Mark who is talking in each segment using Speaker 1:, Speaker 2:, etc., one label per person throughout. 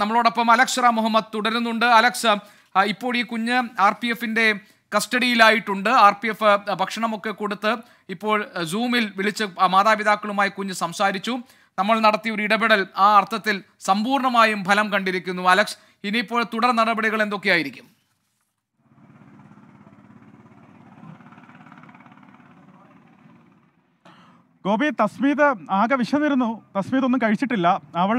Speaker 1: നമ്മളോടൊപ്പം അലക്ഷ മുഹമ്മദ് തുടരുന്നുണ്ട് അലക്സ് ഇപ്പോൾ ഈ കുഞ്ഞ് ആർ പി എഫിൻ്റെ കസ്റ്റഡിയിലായിട്ടുണ്ട് ആർ പി എഫ് ഭക്ഷണമൊക്കെ കൊടുത്ത് ഇപ്പോൾ സൂമിൽ വിളിച്ച് മാതാപിതാക്കളുമായി കുഞ്ഞ് സംസാരിച്ചു നമ്മൾ നടത്തിയ ഒരു ഇടപെടൽ ആ അർത്ഥത്തിൽ സമ്പൂർണ്ണമായും ഫലം കണ്ടിരിക്കുന്നു അലക്സ് ഇനിയിപ്പോൾ തുടർ നടപടികൾ എന്തൊക്കെയായിരിക്കും
Speaker 2: ഗോപി തസ്മീത് ആകെ വിശന്നിരുന്നു തസ്മീത് ഒന്നും കഴിച്ചിട്ടില്ല അവൾ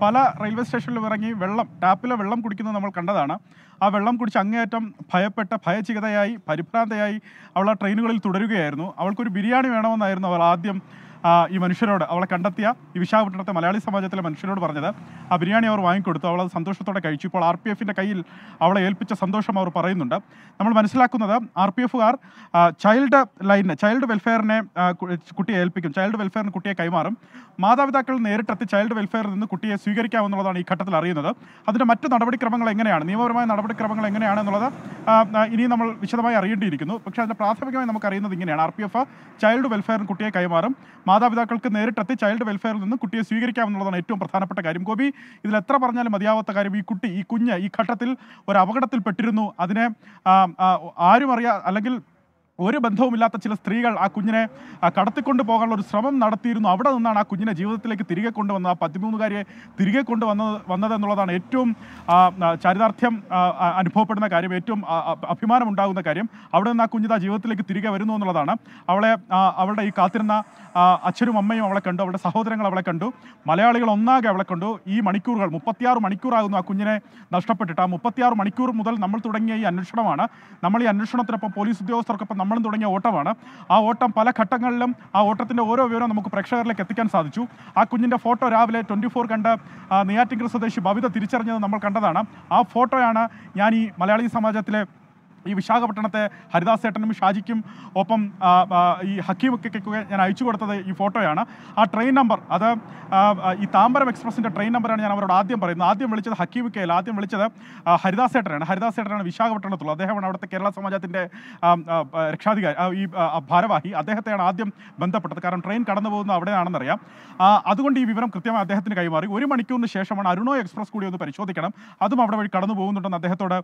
Speaker 2: പല റെയിൽവേ സ്റ്റേഷനിലും ഇറങ്ങി വെള്ളം ടാപ്പിലെ വെള്ളം കുടിക്കുന്നത് നമ്മൾ കണ്ടതാണ് ആ വെള്ളം കുടിച്ച് അങ്ങേയറ്റം ഭയപ്പെട്ട ഭയചികിതയായി പരിഭ്രാന്തയായി അവൾ ആ ട്രെയിനുകളിൽ തുടരുകയായിരുന്നു അവൾക്കൊരു ബിരിയാണി വേണമെന്നായിരുന്നു അവൾ ആദ്യം ഈ മനുഷ്യരോട് അവളെ കണ്ടെത്തിയ ഈ വിശാഖപട്ടണത്തെ മലയാളി സമാജത്തിലെ മനുഷ്യരോട് പറഞ്ഞത് ആ ബിരിയാണി അവർ വാങ്ങിക്കൊടുത്തു അവൾ സന്തോഷത്തോടെ കഴിച്ചു ഇപ്പോൾ ആർ പി എഫിൻ്റെ കയ്യിൽ അവളെ ഏൽപ്പിച്ച സന്തോഷം അവർ പറയുന്നുണ്ട് നമ്മൾ മനസ്സിലാക്കുന്നത് ആർ പി എഫുകാർ ചൈൽഡ് ലൈനിന് ചൈൽഡ് വെൽഫെയറിനെ കുട്ടിയെ ഏൽപ്പിക്കും ചൈൽഡ് വെൽഫെയറിന് കുട്ടിയെ കൈമാറും മാതാപിതാക്കൾ നേരിട്ടെത്തി ചൈൽഡ് വെൽഫെയറിൽ നിന്ന് കുട്ടിയെ സ്വീകരിക്കാമെന്നുള്ളതാണ് ഈ ഘട്ടത്തിൽ അറിയുന്നത് അതിൻ്റെ മറ്റ് നടപടിക്രമങ്ങൾ എങ്ങനെയാണ് നിയമപരമായ നടപടിക്രമങ്ങൾ എങ്ങനെയാണ് എന്നുള്ളത് ഇനി നമ്മൾ വിശദമായി അറിയേണ്ടിയിരിക്കുന്നു പക്ഷേ അതിൻ്റെ പ്രാഥമികമായി നമുക്കറിയുന്നത് ഇങ്ങനെയാണ് ആർ പി എഫ് ചൈൽഡ് വെൽഫെയറിന് കുട്ടിയെ കൈമാറും മാതാപിതാക്കൾക്ക് നേരിട്ടെത്തി ചൈൽഡ് വെൽഫെയറിൽ നിന്ന് കുട്ടിയെ സ്വീകരിക്കാമെന്നുള്ളതാണ് ഏറ്റവും പ്രധാനപ്പെട്ട കാര്യം ഗോപി ഇതിൽ എത്ര പറഞ്ഞാലും മതിയാവാത്ത കാര്യം ഈ കുട്ടി ഈ കുഞ്ഞ് ഈ ഘട്ടത്തിൽ ഒരു അപകടത്തിൽ പെട്ടിരുന്നു അതിനെ ആരും അറിയാ അല്ലെങ്കിൽ ഒരു ബന്ധവുമില്ലാത്ത ചില സ്ത്രീകൾ ആ കുഞ്ഞിനെ കടത്തിക്കൊണ്ട് പോകാനുള്ള ഒരു ശ്രമം നടത്തിയിരുന്നു അവിടെ നിന്നാണ് ആ കുഞ്ഞിനെ ജീവിതത്തിലേക്ക് തിരികെ കൊണ്ടുവന്നത് ആ പതിമൂന്നുകാരിയെ തിരികെ കൊണ്ടുവന്നത് വന്നത് എന്നുള്ളതാണ് ഏറ്റവും ചരിതാർത്ഥ്യം അനുഭവപ്പെടുന്ന കാര്യം ഏറ്റവും അഭിമാനം ഉണ്ടാകുന്ന കാര്യം അവിടെ നിന്ന് ആ ആ ജീവിതത്തിലേക്ക് തിരികെ വരുന്നു എന്നുള്ളതാണ് അവളെ അവളുടെ ഈ കാത്തിരുന്ന അച്ഛനും അമ്മയും അവളെ കണ്ടു അവളുടെ സഹോദരങ്ങൾ അവളെ കണ്ടു മലയാളികൾ ഒന്നാകെ അവളെ കണ്ടു ഈ മണിക്കൂറുകൾ മുപ്പത്തിയാറ് മണിക്കൂറാകുന്നു ആ കുഞ്ഞിനെ നഷ്ടപ്പെട്ടിട്ട് ആ മുപ്പത്തിയാറ് മണിക്കൂർ മുതൽ നമ്മൾ തുടങ്ങിയ ഈ അന്വേഷണമാണ് നമ്മൾ ഈ അന്വേഷണത്തിനൊപ്പം പോലീസ് ഉദ്യോഗസ്ഥർക്കൊപ്പം നമ്മളും തുടങ്ങിയ ഓട്ടമാണ് ആ ഓട്ടം പല ഘട്ടങ്ങളിലും ആ ഓട്ടത്തിൻ്റെ ഓരോ വിവരം നമുക്ക് പ്രേക്ഷകരിലേക്ക് എത്തിക്കാൻ സാധിച്ചു ആ കുഞ്ഞിൻ്റെ ഫോട്ടോ രാവിലെ ട്വൻറ്റി ഫോർ കണ്ട് നെയ്യാറ്റിങ്കർ സ്വദേശി ഭവിത തിരിച്ചറിഞ്ഞത് നമ്മൾ കണ്ടതാണ് ആ ഫോട്ടോയാണ് ഞാൻ ഈ മലയാളി സമാജത്തിലെ ഈ വിശാഖപട്ടണത്തെ ഹരിദാസേട്ടനും ഷാജിക്കും ഒപ്പം ഈ ഹക്കീമൊക്കെ ഞാൻ അയച്ചു കൊടുത്തത് ഈ ഫോട്ടോയാണ് ആ ട്രെയിൻ നമ്പർ അത് ഈ താമ്പരം എക്സ്പ്രസിൻ്റെ ട്രെയിൻ നമ്പറാണ് ഞാൻ അവരോട് ആദ്യം പറയുന്നത് ആദ്യം വിളിച്ചത് ഹക്കീമിക്കയല്ല ആദ്യം വിളിച്ചത് ഹരിദാസേട്ടനാണ് ഹരിദാസേട്ടനാണ് വിശാഖപട്ടണത്തുള്ളത് അദ്ദേഹമാണ് അവിടുത്തെ കേരള സമാജത്തിൻ്റെ രക്ഷാധികാരി ഈ ഭാരവാഹി അദ്ദേഹത്തെയാണ് ആദ്യം ബന്ധപ്പെട്ടത് കാരണം ട്രെയിൻ കടന്നു പോകുന്നത് അവിടെയാണെന്നറിയാം അതുകൊണ്ട് ഈ വിവരം കൃത്യമായി അദ്ദേഹത്തിന് കൈമാറി ഒരു മണിക്കൂറിന് ശേഷമാണ് അരുണോ എക്സ്പ്രസ് കൂടി ഒന്ന് പരിശോധിക്കണം അതും അവിടെ വഴി കടന്നു പോകുന്നുണ്ടെന്ന് അദ്ദേഹത്തോട്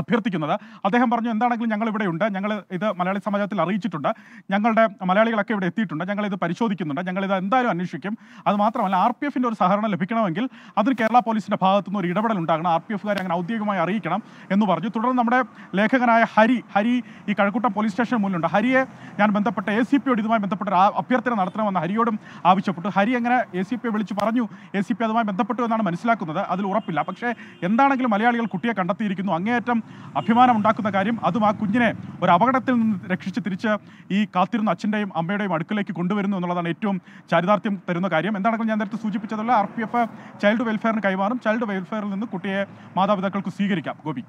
Speaker 2: അഭ്യർത്ഥിക്കുന്നത് അദ്ദേഹം പറഞ്ഞു എന്താണെങ്കിലും ഞങ്ങൾ ഇവിടെയുണ്ട് ഞങ്ങൾ ഇത് മലയാളി സമാജത്തിൽ അറിയിച്ചിട്ടുണ്ട് ഞങ്ങളുടെ മലയാളികളൊക്കെ ഇവിടെ എത്തിയിട്ടുണ്ട് ഞങ്ങൾ ഇത് പരിശോധിക്കുന്നുണ്ട് ഞങ്ങൾ ഇത് എന്തായാലും അന്വേഷിക്കും അത് മാത്രമല്ല ആർ പി എഫിൻ്റെ ഒരു സഹകരണം ലഭിക്കണമെങ്കിൽ അതിന് കേരള പോലീസിൻ്റെ ഭാഗത്തു നിന്ന് ഒരു ഇടപെടൽ ഉണ്ടാകണം ആർ പി എഫുകാരെ അങ്ങനെ ഔദ്യോഗികമായി അറിയിക്കണം എന്ന് പറഞ്ഞു തുടർന്ന് നമ്മുടെ ലേഖകനായ ഹരി ഹരി ഈ കഴക്കൂട്ടം പോലീസ് സ്റ്റേഷൻ മുന്നിലുണ്ട് ഹരിയെ ഞാൻ ബന്ധപ്പെട്ട എ സി പിയോട് ഇതുമായി ബന്ധപ്പെട്ട അഭ്യർത്ഥന നടത്തണമെന്ന് ഹരിയോടും ആവശ്യപ്പെട്ടു ഹരി എങ്ങനെ എ സി പിയെ വിളിച്ച് പറഞ്ഞു എ സി പി അതുമായി ബന്ധപ്പെട്ടു എന്നാണ് മനസ്സിലാക്കുന്നത് അതിൽ ഉറപ്പില്ല പക്ഷേ എന്താണെങ്കിലും മലയാളികൾ കുട്ടിയെ കണ്ടെത്തിയിരിക്കുന്നു അങ്ങേയറ്റം അഭിമാനം ഉണ്ടാക്കുന്ന കാര്യം അതും ആ കുഞ്ഞിനെ ഒരു അപകടത്തിൽ നിന്ന് രക്ഷിച്ച് തിരിച്ച് ഈ കാത്തിരുന്ന അച്ഛൻ്റെയും അമ്മയുടെയും അടുക്കലേക്ക് കൊണ്ടുവരുന്നു എന്നുള്ളതാണ് ഏറ്റവും ചരിതാർത്ഥ്യം തരുന്ന കാര്യം എന്താണെങ്കിലും ഞാൻ നേരത്തെ സൂചിപ്പിച്ചതുള്ള ആർ പി എഫ് ചൈൽഡ് വെൽഫെയറിന് കൈമാറും ചൈൽഡ് വെൽഫെയറിൽ നിന്ന് കുട്ടിയെ മാതാപിതാക്കൾക്ക് സ്വീകരിക്കാം ഗോപി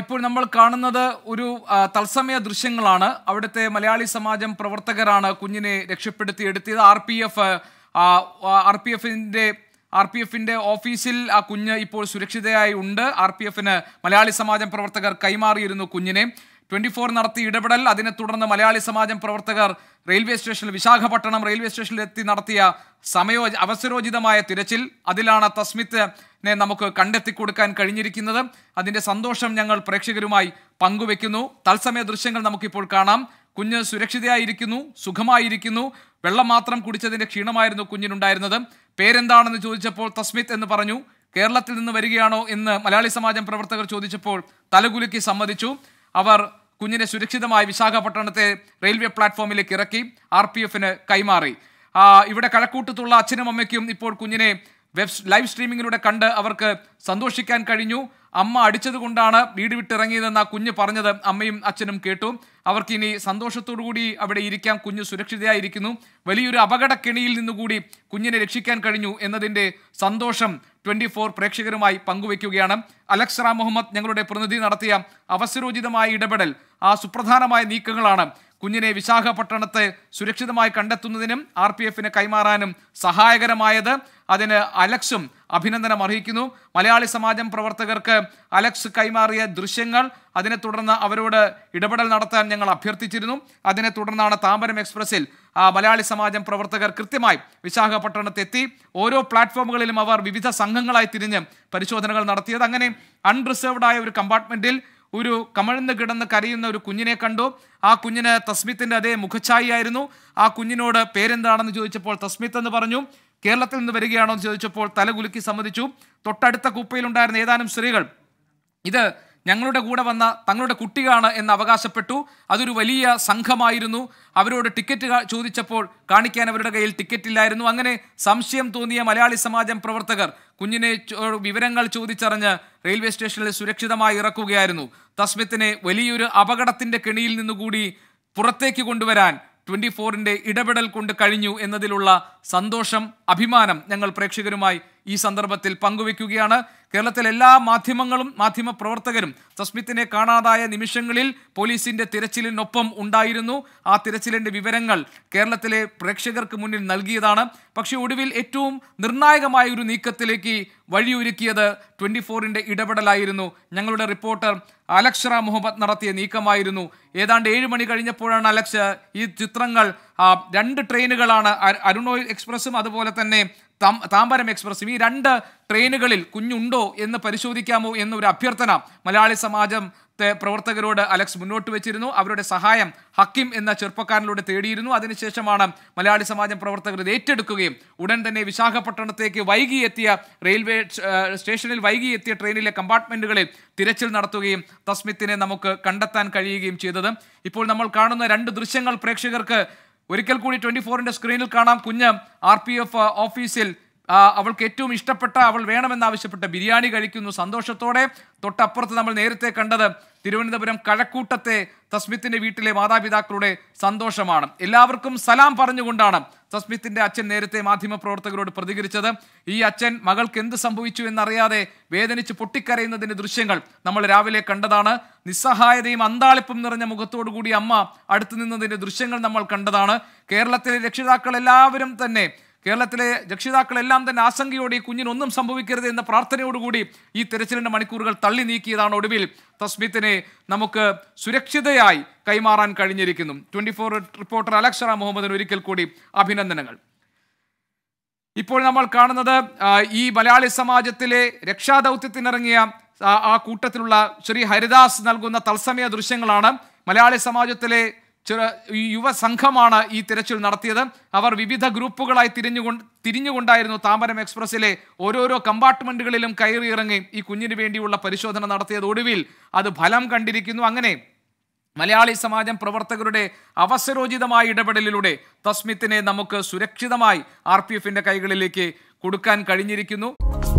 Speaker 1: ഇപ്പോൾ നമ്മൾ കാണുന്നത് ഒരു തത്സമയ ദൃശ്യങ്ങളാണ് അവിടുത്തെ മലയാളി സമാജം പ്രവർത്തകരാണ് കുഞ്ഞിനെ എടുത്തിയത് R P F R P എഫിൻ്റെ ആർ പി എഫിൻ്റെ ഓഫീസിൽ ആ കുഞ്ഞ് ഇപ്പോൾ സുരക്ഷിതയായി ഉണ്ട് ആർ പി എഫിന് മലയാളി സമാജം പ്രവർത്തകർ കൈമാറിയിരുന്നു കുഞ്ഞിനെ ട്വൻറ്റി ഫോർ നടത്തി ഇടപെടൽ അതിനെ തുടർന്ന് മലയാളി സമാജം പ്രവർത്തകർ റെയിൽവേ സ്റ്റേഷനിൽ വിശാഖപട്ടണം റെയിൽവേ സ്റ്റേഷനിലെത്തി നടത്തിയ സമയോ അവസരോചിതമായ തിരച്ചിൽ അതിലാണ് തസ്മിത്തിനെ നമുക്ക് കണ്ടെത്തി കൊടുക്കാൻ കഴിഞ്ഞിരിക്കുന്നത് അതിൻ്റെ സന്തോഷം ഞങ്ങൾ പ്രേക്ഷകരുമായി പങ്കുവെക്കുന്നു തത്സമയ ദൃശ്യങ്ങൾ നമുക്കിപ്പോൾ കാണാം കുഞ്ഞ് സുരക്ഷിതയായിരിക്കുന്നു സുഖമായിരിക്കുന്നു വെള്ളം മാത്രം കുടിച്ചതിൻ്റെ ക്ഷീണമായിരുന്നു കുഞ്ഞിനുണ്ടായിരുന്നത് പേരെന്താണെന്ന് ചോദിച്ചപ്പോൾ തസ്മിത് എന്ന് പറഞ്ഞു കേരളത്തിൽ നിന്ന് വരികയാണോ എന്ന് മലയാളി സമാജം പ്രവർത്തകർ ചോദിച്ചപ്പോൾ തലകുലുക്കി സമ്മതിച്ചു അവർ കുഞ്ഞിനെ സുരക്ഷിതമായി വിശാഖപട്ടണത്തെ റെയിൽവേ പ്ലാറ്റ്ഫോമിലേക്ക് ഇറക്കി ആർ കൈമാറി ഇവിടെ കഴക്കൂട്ടത്തുള്ള അച്ഛനും അമ്മയ്ക്കും ഇപ്പോൾ കുഞ്ഞിനെ വെബ് ലൈവ് സ്ട്രീമിങ്ങിലൂടെ കണ്ട് അവർക്ക് സന്തോഷിക്കാൻ കഴിഞ്ഞു അമ്മ അടിച്ചതുകൊണ്ടാണ് വീട് വിട്ടിറങ്ങിയതെന്ന് ആ കുഞ്ഞ് പറഞ്ഞത് അമ്മയും അച്ഛനും കേട്ടു അവർക്കിനി കൂടി അവിടെ ഇരിക്കാം കുഞ്ഞ് സുരക്ഷിതയായിരിക്കുന്നു വലിയൊരു അപകട കെണിയിൽ നിന്നുകൂടി കുഞ്ഞിനെ രക്ഷിക്കാൻ കഴിഞ്ഞു എന്നതിൻ്റെ സന്തോഷം ട്വൻറ്റി ഫോർ പ്രേക്ഷകരുമായി പങ്കുവയ്ക്കുകയാണ് അലക്സറ മുഹമ്മദ് ഞങ്ങളുടെ പ്രതിനിധി നടത്തിയ അവസരോചിതമായ ഇടപെടൽ ആ സുപ്രധാനമായ നീക്കങ്ങളാണ് കുഞ്ഞിനെ വിശാഖപട്ടണത്തെ സുരക്ഷിതമായി കണ്ടെത്തുന്നതിനും ആർ പി എഫിന് കൈമാറാനും സഹായകരമായത് അതിന് അലക്സും അഭിനന്ദനം അർഹിക്കുന്നു മലയാളി സമാജം പ്രവർത്തകർക്ക് അലക്സ് കൈമാറിയ ദൃശ്യങ്ങൾ അതിനെ തുടർന്ന് അവരോട് ഇടപെടൽ നടത്താൻ ഞങ്ങൾ അഭ്യർത്ഥിച്ചിരുന്നു അതിനെ തുടർന്നാണ് താമ്പരം എക്സ്പ്രസിൽ മലയാളി സമാജം പ്രവർത്തകർ കൃത്യമായി വിശാഖപട്ടണത്തെത്തി ഓരോ പ്ലാറ്റ്ഫോമുകളിലും അവർ വിവിധ സംഘങ്ങളായി തിരിഞ്ഞ് പരിശോധനകൾ നടത്തിയത് അങ്ങനെ അൺറിസേർവ്ഡായ ഒരു കമ്പാർട്ട്മെൻറ്റിൽ ഒരു കമഴ്ന്ന് കിടന്ന് കരയുന്ന ഒരു കുഞ്ഞിനെ കണ്ടു ആ കുഞ്ഞിന് തസ്മിത്തിൻ്റെ അതേ മുഖഛായിയായിരുന്നു ആ കുഞ്ഞിനോട് പേരെന്താണെന്ന് ചോദിച്ചപ്പോൾ തസ്മിത്ത് എന്ന് പറഞ്ഞു കേരളത്തിൽ നിന്ന് വരികയാണോ എന്ന് ചോദിച്ചപ്പോൾ തലകുലുക്കി സമ്മതിച്ചു തൊട്ടടുത്ത കുപ്പയിലുണ്ടായിരുന്ന ഏതാനും സ്ത്രീകൾ ഇത് ഞങ്ങളുടെ കൂടെ വന്ന തങ്ങളുടെ കുട്ടിയാണ് എന്ന് അവകാശപ്പെട്ടു അതൊരു വലിയ സംഘമായിരുന്നു അവരോട് ടിക്കറ്റ് ചോദിച്ചപ്പോൾ കാണിക്കാൻ അവരുടെ കയ്യിൽ ടിക്കറ്റ് ഇല്ലായിരുന്നു അങ്ങനെ സംശയം തോന്നിയ മലയാളി സമാജം പ്രവർത്തകർ കുഞ്ഞിനെ വിവരങ്ങൾ ചോദിച്ചറിഞ്ഞ് റെയിൽവേ സ്റ്റേഷനിൽ സുരക്ഷിതമായി ഇറക്കുകയായിരുന്നു തസ്മിത്തിനെ വലിയൊരു അപകടത്തിൻ്റെ കെണിയിൽ നിന്നുകൂടി പുറത്തേക്ക് കൊണ്ടുവരാൻ ട്വൻറ്റി ഫോറിൻ്റെ ഇടപെടൽ കൊണ്ട് കഴിഞ്ഞു എന്നതിലുള്ള സന്തോഷം അഭിമാനം ഞങ്ങൾ പ്രേക്ഷകരുമായി ഈ സന്ദർഭത്തിൽ പങ്കുവെക്കുകയാണ് കേരളത്തിലെ എല്ലാ മാധ്യമങ്ങളും മാധ്യമ പ്രവർത്തകരും തസ്മിത്തിനെ കാണാതായ നിമിഷങ്ങളിൽ പോലീസിന്റെ തിരച്ചിലിനൊപ്പം ഉണ്ടായിരുന്നു ആ തിരച്ചിലിന്റെ വിവരങ്ങൾ കേരളത്തിലെ പ്രേക്ഷകർക്ക് മുന്നിൽ നൽകിയതാണ് പക്ഷേ ഒടുവിൽ ഏറ്റവും നിർണായകമായ ഒരു നീക്കത്തിലേക്ക് വഴിയൊരുക്കിയത് ട്വന്റി ഫോറിന്റെ ഇടപെടലായിരുന്നു ഞങ്ങളുടെ റിപ്പോർട്ടർ അലക്ഷറ മുഹമ്മദ് നടത്തിയ നീക്കമായിരുന്നു ഏതാണ്ട് ഏഴ് മണി കഴിഞ്ഞപ്പോഴാണ് അലക്ഷ ഈ ചിത്രങ്ങൾ രണ്ട് ട്രെയിനുകളാണ് അരുണോയിൽ എക്സ്പ്രസും അതുപോലെ തന്നെ താമ്പരം എക്സ്പ്രസ്സും ഈ രണ്ട് ട്രെയിനുകളിൽ കുഞ്ഞുണ്ടോ എന്ന് പരിശോധിക്കാമോ എന്നൊരു അഭ്യർത്ഥന മലയാളി സമാജം പ്രവർത്തകരോട് അലക്സ് മുന്നോട്ട് വെച്ചിരുന്നു അവരുടെ സഹായം ഹക്കിം എന്ന ചെറുപ്പക്കാരനിലൂടെ തേടിയിരുന്നു അതിനുശേഷമാണ് മലയാളി സമാജം പ്രവർത്തകർ ഏറ്റെടുക്കുകയും ഉടൻ തന്നെ വിശാഖപട്ടണത്തേക്ക് വൈകി എത്തിയ റെയിൽവേ സ്റ്റേഷനിൽ വൈകി എത്തിയ ട്രെയിനിലെ കമ്പാർട്ട്മെൻറ്റുകളിൽ തിരച്ചിൽ നടത്തുകയും തസ്മിത്തിനെ നമുക്ക് കണ്ടെത്താൻ കഴിയുകയും ചെയ്തത് ഇപ്പോൾ നമ്മൾ കാണുന്ന രണ്ട് ദൃശ്യങ്ങൾ പ്രേക്ഷകർക്ക് ഒരിക്കൽ കൂടി ട്വൻറ്റി ഫോറിൻ്റെ സ്ക്രീനിൽ കാണാം കുഞ്ഞ് ആർ പി എഫ് ഓഫീസിൽ അവൾക്ക് ഏറ്റവും ഇഷ്ടപ്പെട്ട അവൾ വേണമെന്നാവശ്യപ്പെട്ട ബിരിയാണി കഴിക്കുന്നു സന്തോഷത്തോടെ തൊട്ടപ്പുറത്ത് നമ്മൾ നേരത്തെ കണ്ടത് തിരുവനന്തപുരം കഴക്കൂട്ടത്തെ തസ്മിത്തിൻ്റെ വീട്ടിലെ മാതാപിതാക്കളുടെ സന്തോഷമാണ് എല്ലാവർക്കും സലാം പറഞ്ഞുകൊണ്ടാണ് സസ്മിത്തിന്റെ അച്ഛൻ നേരത്തെ മാധ്യമപ്രവർത്തകരോട് പ്രതികരിച്ചത് ഈ അച്ഛൻ മകൾക്ക് എന്ത് സംഭവിച്ചു എന്നറിയാതെ വേദനിച്ച് പൊട്ടിക്കരയുന്നതിന്റെ ദൃശ്യങ്ങൾ നമ്മൾ രാവിലെ കണ്ടതാണ് നിസ്സഹായതയും അന്താളിപ്പും നിറഞ്ഞ മുഖത്തോടുകൂടി അമ്മ അടുത്തു നിന്നതിന്റെ ദൃശ്യങ്ങൾ നമ്മൾ കണ്ടതാണ് കേരളത്തിലെ രക്ഷിതാക്കൾ എല്ലാവരും തന്നെ കേരളത്തിലെ രക്ഷിതാക്കളെല്ലാം തന്നെ ആശങ്കയോടെ ഈ കുഞ്ഞിനൊന്നും സംഭവിക്കരുത് എന്ന പ്രാർത്ഥനയോടുകൂടി ഈ തെരച്ചിലിൻ്റെ മണിക്കൂറുകൾ തള്ളി നീക്കിയതാണ് ഒടുവിൽ തസ്മിത്തിനെ നമുക്ക് സുരക്ഷിതയായി കൈമാറാൻ കഴിഞ്ഞിരിക്കുന്നു ട്വൻറ്റി ഫോർ റിപ്പോർട്ടർ അലക്ഷറ മുഹമ്മദിന് ഒരിക്കൽ കൂടി അഭിനന്ദനങ്ങൾ ഇപ്പോൾ നമ്മൾ കാണുന്നത് ഈ മലയാളി സമാജത്തിലെ രക്ഷാദൗത്യത്തിനിറങ്ങിയ ആ കൂട്ടത്തിലുള്ള ശ്രീ ഹരിദാസ് നൽകുന്ന തത്സമയ ദൃശ്യങ്ങളാണ് മലയാളി സമാജത്തിലെ ചില യുവസംഘമാണ് ഈ തിരച്ചിൽ നടത്തിയത് അവർ വിവിധ ഗ്രൂപ്പുകളായി തിരിഞ്ഞുകൊണ്ട് തിരിഞ്ഞുകൊണ്ടായിരുന്നു താമരം എക്സ്പ്രസ്സിലെ ഓരോരോ കമ്പാർട്ട്മെൻറ്റുകളിലും കയറിയിറങ്ങി ഈ കുഞ്ഞിന് വേണ്ടിയുള്ള പരിശോധന നടത്തിയത് ഒടുവിൽ അത് ഫലം കണ്ടിരിക്കുന്നു അങ്ങനെ മലയാളി സമാജം പ്രവർത്തകരുടെ അവസരോചിതമായ ഇടപെടലിലൂടെ തസ്മിത്തിനെ നമുക്ക് സുരക്ഷിതമായി ആർ പി എഫിൻ്റെ കൈകളിലേക്ക് കൊടുക്കാൻ കഴിഞ്ഞിരിക്കുന്നു